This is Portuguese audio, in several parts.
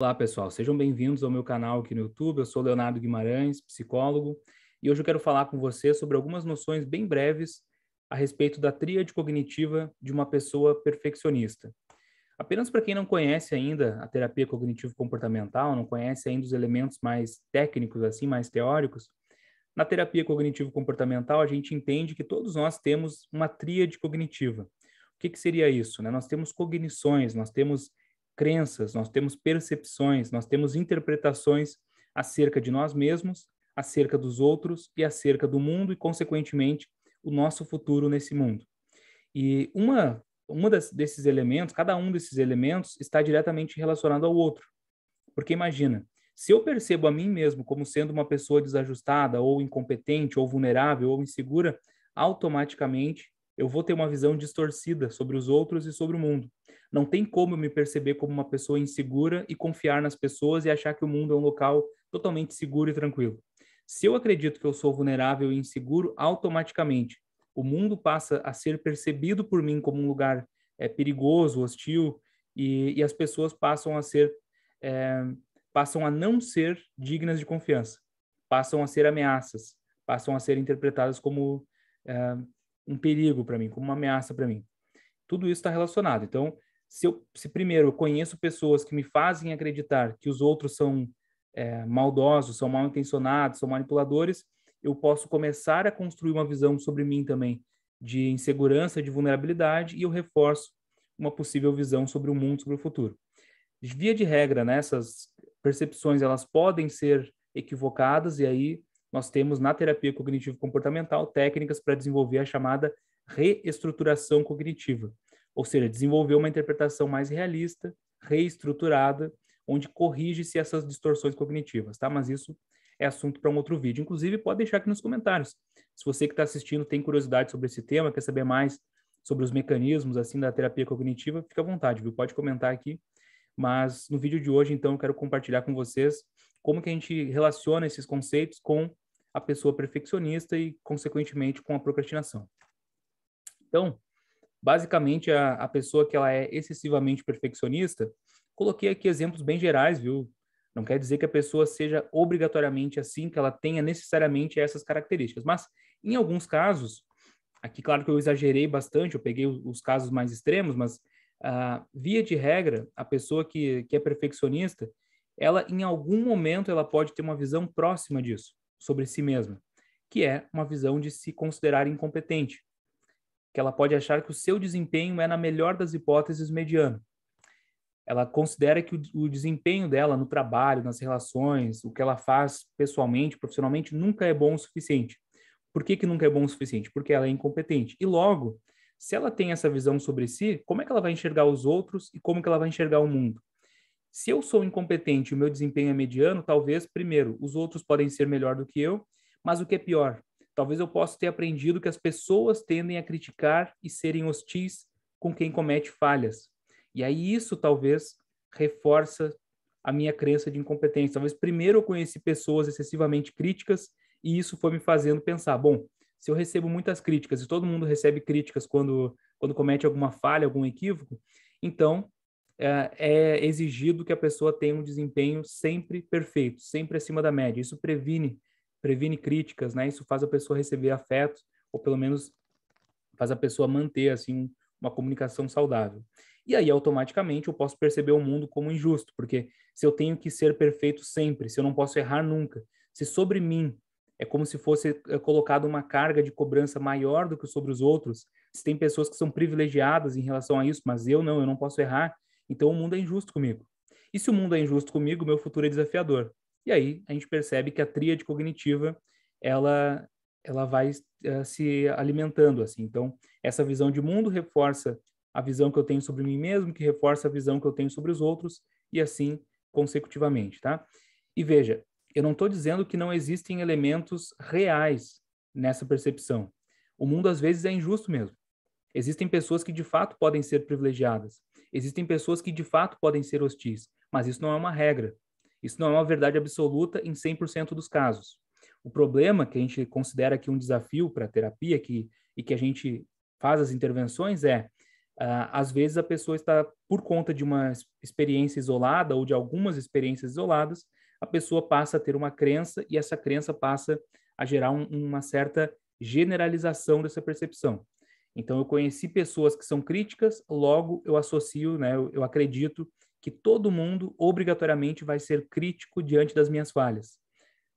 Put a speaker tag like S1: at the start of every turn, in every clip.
S1: Olá, pessoal. Sejam bem-vindos ao meu canal aqui no YouTube. Eu sou Leonardo Guimarães, psicólogo, e hoje eu quero falar com você sobre algumas noções bem breves a respeito da tríade cognitiva de uma pessoa perfeccionista. Apenas para quem não conhece ainda a terapia cognitivo comportamental, não conhece ainda os elementos mais técnicos assim, mais teóricos, na terapia cognitivo comportamental a gente entende que todos nós temos uma tríade cognitiva. O que, que seria isso? Né? Nós temos cognições, nós temos crenças, nós temos percepções, nós temos interpretações acerca de nós mesmos, acerca dos outros e acerca do mundo e, consequentemente, o nosso futuro nesse mundo. E uma, uma das, desses elementos, cada um desses elementos está diretamente relacionado ao outro. Porque imagina, se eu percebo a mim mesmo como sendo uma pessoa desajustada ou incompetente ou vulnerável ou insegura, automaticamente eu vou ter uma visão distorcida sobre os outros e sobre o mundo. Não tem como eu me perceber como uma pessoa insegura e confiar nas pessoas e achar que o mundo é um local totalmente seguro e tranquilo. Se eu acredito que eu sou vulnerável e inseguro, automaticamente o mundo passa a ser percebido por mim como um lugar é, perigoso, hostil, e, e, as pessoas passam a ser é, passam a não ser dignas de confiança, passam a ser ameaças, passam a ser interpretadas como é, um perigo para mim, como uma ameaça para mim. Tudo isso está relacionado. Então, se, eu, se primeiro eu conheço pessoas que me fazem acreditar que os outros são é, maldosos, são mal intencionados, são manipuladores, eu posso começar a construir uma visão sobre mim também de insegurança, de vulnerabilidade e eu reforço uma possível visão sobre o mundo, sobre o futuro. Via de regra, né, essas percepções elas podem ser equivocadas e aí nós temos na terapia cognitivo comportamental técnicas para desenvolver a chamada reestruturação cognitiva ou seja, desenvolveu uma interpretação mais realista, reestruturada, onde corrige-se essas distorções cognitivas, tá? Mas isso é assunto para um outro vídeo. Inclusive, pode deixar aqui nos comentários. Se você que está assistindo tem curiosidade sobre esse tema, quer saber mais sobre os mecanismos assim da terapia cognitiva, fica à vontade, viu? Pode comentar aqui. Mas no vídeo de hoje, então, eu quero compartilhar com vocês como que a gente relaciona esses conceitos com a pessoa perfeccionista e, consequentemente, com a procrastinação. Então, basicamente a, a pessoa que ela é excessivamente perfeccionista, coloquei aqui exemplos bem gerais, viu? Não quer dizer que a pessoa seja obrigatoriamente assim, que ela tenha necessariamente essas características, mas em alguns casos, aqui claro que eu exagerei bastante, eu peguei os casos mais extremos, mas ah, via de regra, a pessoa que, que é perfeccionista, ela em algum momento ela pode ter uma visão próxima disso, sobre si mesma, que é uma visão de se considerar incompetente que ela pode achar que o seu desempenho é, na melhor das hipóteses, mediano. Ela considera que o, o desempenho dela no trabalho, nas relações, o que ela faz pessoalmente, profissionalmente, nunca é bom o suficiente. Por que, que nunca é bom o suficiente? Porque ela é incompetente. E logo, se ela tem essa visão sobre si, como é que ela vai enxergar os outros e como que ela vai enxergar o mundo? Se eu sou incompetente e o meu desempenho é mediano, talvez, primeiro, os outros podem ser melhor do que eu, mas o que é pior, Talvez eu possa ter aprendido que as pessoas tendem a criticar e serem hostis com quem comete falhas. E aí isso talvez reforça a minha crença de incompetência. Talvez primeiro eu conheci pessoas excessivamente críticas e isso foi me fazendo pensar, bom, se eu recebo muitas críticas e todo mundo recebe críticas quando quando comete alguma falha, algum equívoco, então é, é exigido que a pessoa tenha um desempenho sempre perfeito, sempre acima da média. Isso previne previne críticas, né? Isso faz a pessoa receber afetos, ou pelo menos faz a pessoa manter, assim, uma comunicação saudável. E aí, automaticamente, eu posso perceber o mundo como injusto, porque se eu tenho que ser perfeito sempre, se eu não posso errar nunca, se sobre mim é como se fosse é, colocada uma carga de cobrança maior do que sobre os outros, se tem pessoas que são privilegiadas em relação a isso, mas eu não, eu não posso errar, então o mundo é injusto comigo. E se o mundo é injusto comigo, meu futuro é desafiador. E aí a gente percebe que a tríade cognitiva ela ela vai uh, se alimentando assim. Então, essa visão de mundo reforça a visão que eu tenho sobre mim mesmo, que reforça a visão que eu tenho sobre os outros e assim consecutivamente, tá? E veja, eu não estou dizendo que não existem elementos reais nessa percepção. O mundo às vezes é injusto mesmo. Existem pessoas que de fato podem ser privilegiadas. Existem pessoas que de fato podem ser hostis, mas isso não é uma regra. Isso não é uma verdade absoluta em 100% dos casos. O problema que a gente considera aqui um desafio para a terapia que, e que a gente faz as intervenções é, uh, às vezes a pessoa está, por conta de uma experiência isolada ou de algumas experiências isoladas, a pessoa passa a ter uma crença e essa crença passa a gerar um, uma certa generalização dessa percepção. Então, eu conheci pessoas que são críticas, logo eu associo, né, eu, eu acredito que todo mundo obrigatoriamente vai ser crítico diante das minhas falhas.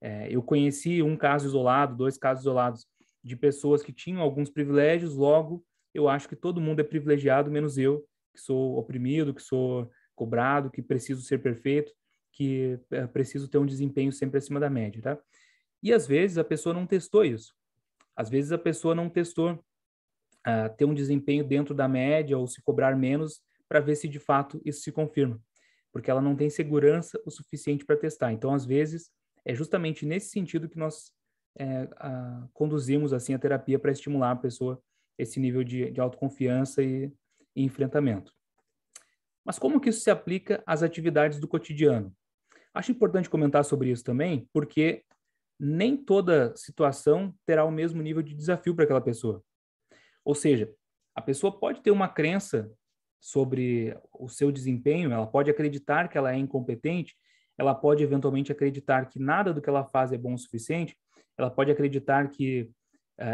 S1: É, eu conheci um caso isolado, dois casos isolados de pessoas que tinham alguns privilégios, logo eu acho que todo mundo é privilegiado, menos eu, que sou oprimido, que sou cobrado, que preciso ser perfeito, que é, preciso ter um desempenho sempre acima da média, tá? E às vezes a pessoa não testou isso. Às vezes a pessoa não testou uh, ter um desempenho dentro da média ou se cobrar menos para ver se de fato isso se confirma, porque ela não tem segurança o suficiente para testar. Então, às vezes, é justamente nesse sentido que nós é, a, conduzimos assim a terapia para estimular a pessoa esse nível de, de autoconfiança e, e enfrentamento. Mas como que isso se aplica às atividades do cotidiano? Acho importante comentar sobre isso também, porque nem toda situação terá o mesmo nível de desafio para aquela pessoa. Ou seja, a pessoa pode ter uma crença sobre o seu desempenho, ela pode acreditar que ela é incompetente, ela pode eventualmente acreditar que nada do que ela faz é bom o suficiente, ela pode acreditar que uh,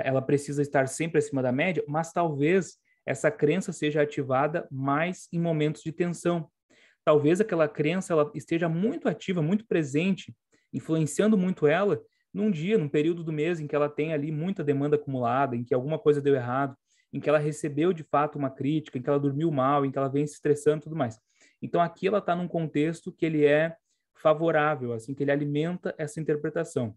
S1: ela precisa estar sempre acima da média, mas talvez essa crença seja ativada mais em momentos de tensão. Talvez aquela crença ela esteja muito ativa, muito presente, influenciando muito ela num dia, num período do mês em que ela tem ali muita demanda acumulada, em que alguma coisa deu errado, em que ela recebeu de fato uma crítica, em que ela dormiu mal, em que ela vem se estressando e tudo mais. Então aqui ela está num contexto que ele é favorável, assim, que ele alimenta essa interpretação.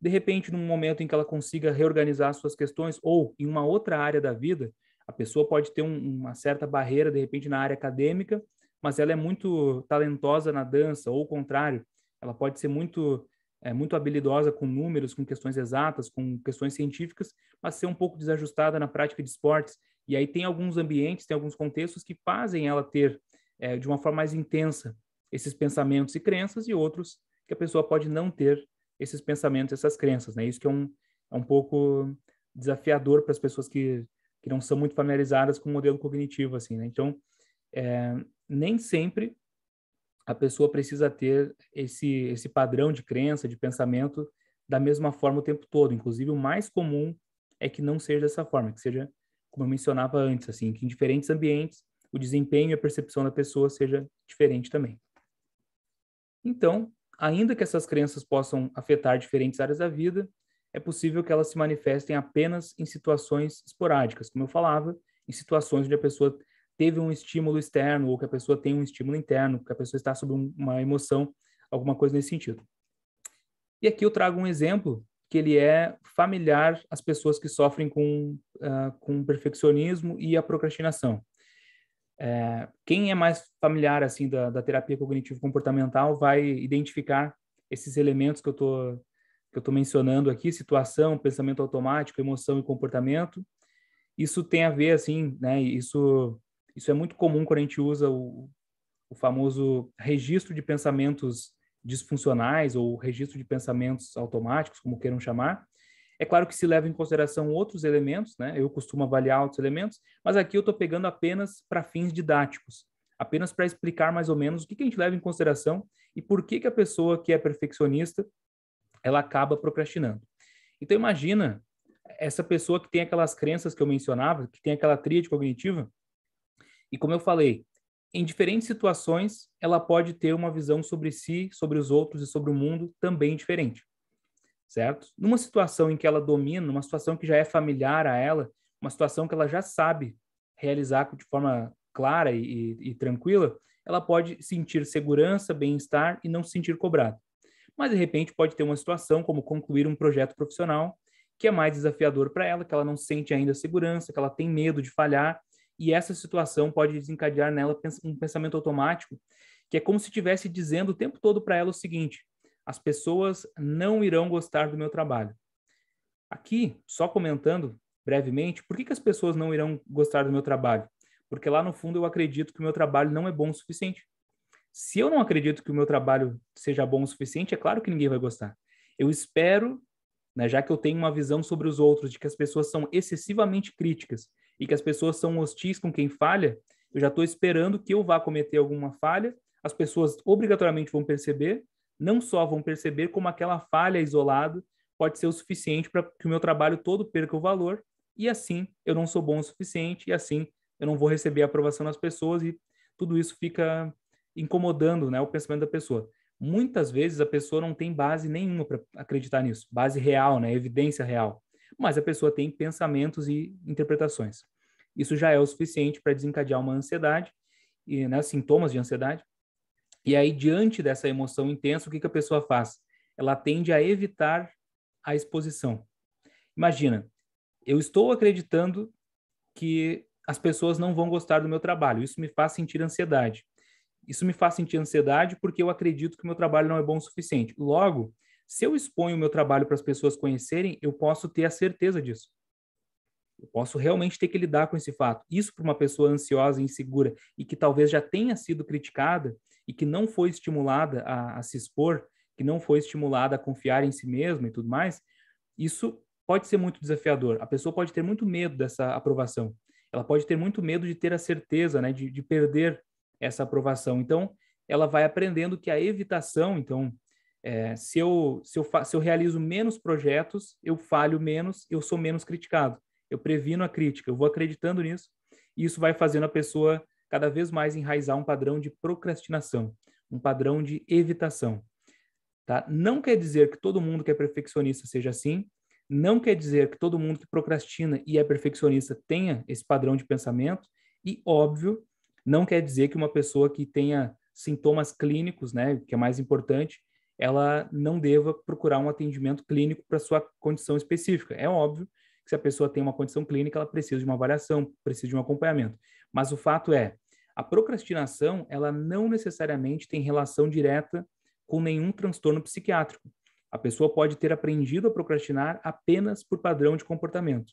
S1: De repente, num momento em que ela consiga reorganizar suas questões, ou em uma outra área da vida, a pessoa pode ter um, uma certa barreira, de repente, na área acadêmica, mas ela é muito talentosa na dança, ou o contrário, ela pode ser muito é, muito habilidosa com números, com questões exatas, com questões científicas, mas ser um pouco desajustada na prática de esportes. E aí tem alguns ambientes, tem alguns contextos que fazem ela ter, é, de uma forma mais intensa, esses pensamentos e crenças, e outros que a pessoa pode não ter esses pensamentos, essas crenças. Né? Isso que é um, é um pouco desafiador para as pessoas que, que não são muito familiarizadas com o modelo cognitivo. assim. Né? Então, é, nem sempre a pessoa precisa ter esse, esse padrão de crença, de pensamento da mesma forma o tempo todo. Inclusive, o mais comum é que não seja dessa forma, que seja, como eu mencionava antes, assim, que em diferentes ambientes o desempenho e a percepção da pessoa seja diferente também. Então, ainda que essas crenças possam afetar diferentes áreas da vida, é possível que elas se manifestem apenas em situações esporádicas, como eu falava, em situações onde a pessoa teve um estímulo externo ou que a pessoa tem um estímulo interno, que a pessoa está sob uma emoção, alguma coisa nesse sentido. E aqui eu trago um exemplo que ele é familiar às pessoas que sofrem com, uh, com perfeccionismo e a procrastinação. É, quem é mais familiar assim da, da terapia cognitivo-comportamental vai identificar esses elementos que eu tô que eu estou mencionando aqui, situação, pensamento automático, emoção e comportamento. Isso tem a ver assim, né? Isso isso é muito comum quando a gente usa o, o famoso registro de pensamentos disfuncionais ou registro de pensamentos automáticos, como queiram chamar. É claro que se leva em consideração outros elementos, né? Eu costumo avaliar outros elementos, mas aqui eu estou pegando apenas para fins didáticos, apenas para explicar mais ou menos o que, que, a gente leva em consideração e por que, que a pessoa que é perfeccionista ela acaba procrastinando. Então imagina essa pessoa que tem aquelas crenças que eu mencionava, que tem aquela tríade cognitiva, e como eu falei, em diferentes situações, ela pode ter uma visão sobre si, sobre os outros e sobre o mundo também diferente. Certo? Numa situação em que ela domina, uma situação que já é familiar a ela, uma situação que ela já sabe realizar de forma clara e, e, e tranquila, ela pode sentir segurança, bem-estar e não se sentir cobrada. Mas, de repente, pode ter uma situação como concluir um projeto profissional que é mais desafiador para ela, que ela não sente ainda segurança, que ela tem medo de falhar e essa situação pode desencadear nela um pensamento automático, que é como se estivesse dizendo o tempo todo para ela o seguinte: as pessoas não irão gostar do meu trabalho. Aqui, só comentando brevemente, por que, que as pessoas não irão gostar do meu trabalho? Porque lá no fundo eu acredito que o meu trabalho não é bom o suficiente. Se eu não acredito que o meu trabalho seja bom o suficiente, é claro que ninguém vai gostar. Eu espero, né, já que eu tenho uma visão sobre os outros de que as pessoas são excessivamente críticas e que as pessoas são hostis com quem falha, eu já estou esperando que eu vá cometer alguma falha, as pessoas obrigatoriamente vão perceber, não só vão perceber como aquela falha isolada pode ser o suficiente para que o meu trabalho todo perca o valor e assim eu não sou bom o suficiente e assim eu não vou receber a aprovação das pessoas e tudo isso fica incomodando, né, o pensamento da pessoa. Muitas vezes a pessoa não tem base nenhuma para acreditar nisso, base real, né, evidência real mas a pessoa tem pensamentos e interpretações. Isso já é o suficiente para desencadear uma ansiedade, e, né, sintomas de ansiedade. E aí, diante dessa emoção intensa, o que, que a pessoa faz? Ela tende a evitar a exposição. Imagina, eu estou acreditando que as pessoas não vão gostar do meu trabalho. Isso me faz sentir ansiedade. Isso me faz sentir ansiedade porque eu acredito que o meu trabalho não é bom o suficiente. Logo, se eu exponho o meu trabalho para as pessoas conhecerem, eu posso ter a certeza disso. Eu posso realmente ter que lidar com esse fato. Isso para uma pessoa ansiosa, insegura e que talvez já tenha sido criticada e que não foi estimulada a, a se expor, que não foi estimulada a confiar em si mesma e tudo mais, isso pode ser muito desafiador. A pessoa pode ter muito medo dessa aprovação. Ela pode ter muito medo de ter a certeza, né, de, de perder essa aprovação. Então, ela vai aprendendo que a evitação, então, é, se, eu, se, eu se eu realizo menos projetos, eu falho menos, eu sou menos criticado. Eu previno a crítica, eu vou acreditando nisso, e isso vai fazendo a pessoa cada vez mais enraizar um padrão de procrastinação, um padrão de evitação. Tá? Não quer dizer que todo mundo que é perfeccionista seja assim, não quer dizer que todo mundo que procrastina e é perfeccionista tenha esse padrão de pensamento, e óbvio, não quer dizer que uma pessoa que tenha sintomas clínicos, né, que é mais importante, ela não deva procurar um atendimento clínico para sua condição específica. É óbvio que se a pessoa tem uma condição clínica, ela precisa de uma avaliação, precisa de um acompanhamento. Mas o fato é, a procrastinação, ela não necessariamente tem relação direta com nenhum transtorno psiquiátrico. A pessoa pode ter aprendido a procrastinar apenas por padrão de comportamento.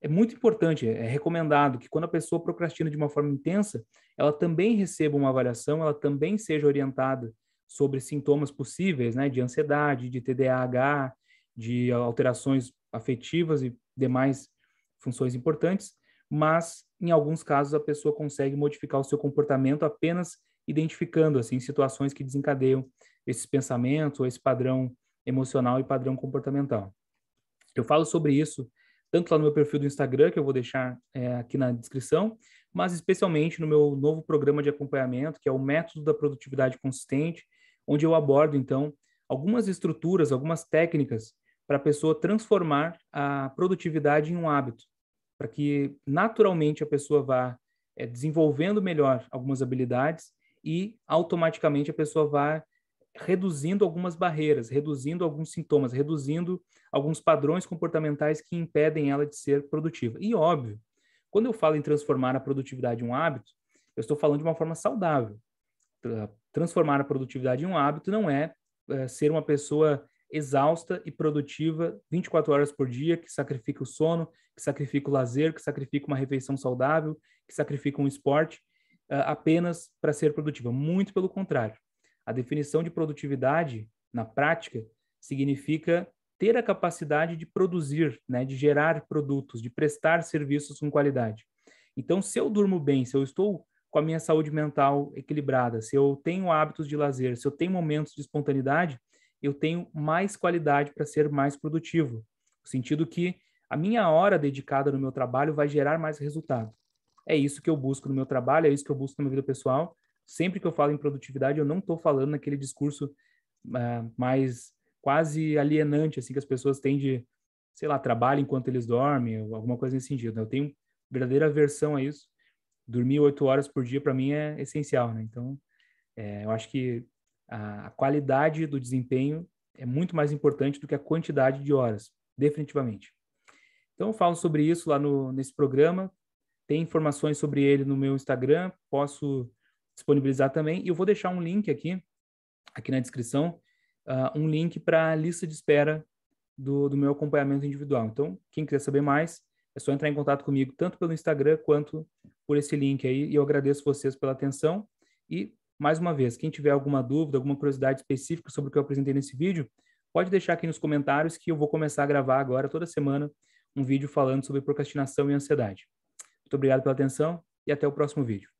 S1: É muito importante, é recomendado que quando a pessoa procrastina de uma forma intensa, ela também receba uma avaliação, ela também seja orientada sobre sintomas possíveis, né, de ansiedade, de TDAH, de alterações afetivas e demais funções importantes, mas em alguns casos a pessoa consegue modificar o seu comportamento apenas identificando assim situações que desencadeiam esses pensamentos ou esse padrão emocional e padrão comportamental. Eu falo sobre isso tanto lá no meu perfil do Instagram, que eu vou deixar é, aqui na descrição, mas especialmente no meu novo programa de acompanhamento, que é o Método da Produtividade Consistente, onde eu abordo, então, algumas estruturas, algumas técnicas para a pessoa transformar a produtividade em um hábito, para que naturalmente a pessoa vá é, desenvolvendo melhor algumas habilidades e automaticamente a pessoa vá reduzindo algumas barreiras, reduzindo alguns sintomas, reduzindo alguns padrões comportamentais que impedem ela de ser produtiva. E óbvio, quando eu falo em transformar a produtividade em um hábito, eu estou falando de uma forma saudável transformar a produtividade em um hábito não é, é ser uma pessoa exausta e produtiva 24 horas por dia, que sacrifica o sono, que sacrifica o lazer, que sacrifica uma refeição saudável, que sacrifica um esporte, é, apenas para ser produtiva. Muito pelo contrário. A definição de produtividade, na prática, significa ter a capacidade de produzir, né, de gerar produtos, de prestar serviços com qualidade. Então, se eu durmo bem, se eu estou com a minha saúde mental equilibrada, se eu tenho hábitos de lazer, se eu tenho momentos de espontaneidade, eu tenho mais qualidade para ser mais produtivo. No sentido que a minha hora dedicada no meu trabalho vai gerar mais resultado. É isso que eu busco no meu trabalho, é isso que eu busco na minha vida pessoal. Sempre que eu falo em produtividade, eu não estou falando naquele discurso uh, mais quase alienante, assim, que as pessoas têm de, sei lá, trabalho enquanto eles dormem, alguma coisa nesse sentido. Né? Eu tenho verdadeira aversão a isso dormir oito horas por dia para mim é essencial, né? Então, é, eu acho que a, a, qualidade do desempenho é muito mais importante do que a quantidade de horas, definitivamente. Então, eu falo sobre isso lá no, nesse programa. Tem informações sobre ele no meu Instagram, posso disponibilizar também. E eu vou deixar um link aqui, aqui na descrição, uh, um link para a lista de espera do, do meu acompanhamento individual. Então, quem quiser saber mais, é só entrar em contato comigo tanto pelo Instagram quanto por esse link aí. E eu agradeço vocês pela atenção. E, mais uma vez, quem tiver alguma dúvida, alguma curiosidade específica sobre o que eu apresentei nesse vídeo, pode deixar aqui nos comentários que eu vou começar a gravar agora, toda semana, um vídeo falando sobre procrastinação e ansiedade. Muito obrigado pela atenção e até o próximo vídeo.